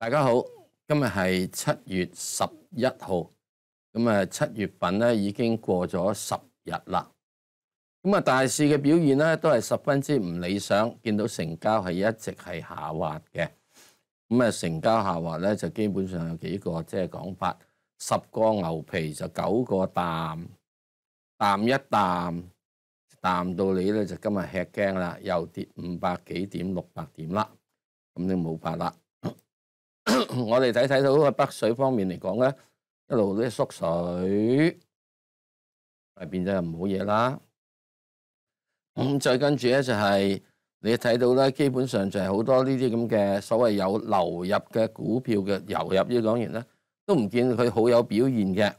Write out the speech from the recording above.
大家好，今日系七月十一号，咁啊七月份咧已经过咗十日啦。咁啊，大市嘅表现咧都系十分之唔理想，见到成交系一直系下滑嘅。咁啊，成交下滑咧就基本上有几个即系讲法，十个牛皮就九个淡，淡一淡，淡到你咧就今日吃惊啦，又跌五百几点六百点啦，咁你冇法啦。我哋睇睇到喺北水方面嚟講咧，一路咧縮水，係變咗唔好嘢啦。咁再跟住咧就係你睇到咧，基本上就係好多呢啲咁嘅所謂有流入嘅股票嘅流入，呢當完咧都唔見佢好有表現嘅。